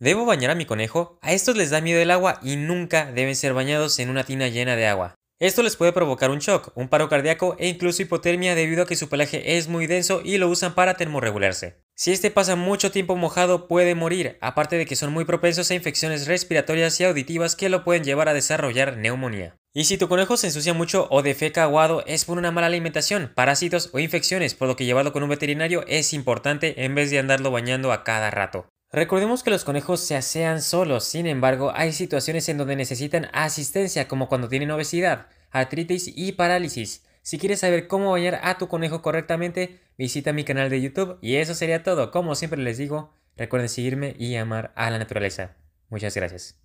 ¿Debo bañar a mi conejo? A estos les da miedo el agua y nunca deben ser bañados en una tina llena de agua. Esto les puede provocar un shock, un paro cardíaco e incluso hipotermia debido a que su pelaje es muy denso y lo usan para termorregularse. Si este pasa mucho tiempo mojado puede morir, aparte de que son muy propensos a infecciones respiratorias y auditivas que lo pueden llevar a desarrollar neumonía. Y si tu conejo se ensucia mucho o defeca aguado es por una mala alimentación, parásitos o infecciones, por lo que llevarlo con un veterinario es importante en vez de andarlo bañando a cada rato. Recordemos que los conejos se asean solos, sin embargo, hay situaciones en donde necesitan asistencia como cuando tienen obesidad, artritis y parálisis. Si quieres saber cómo bañar a tu conejo correctamente, visita mi canal de YouTube y eso sería todo. Como siempre les digo, recuerden seguirme y amar a la naturaleza. Muchas gracias.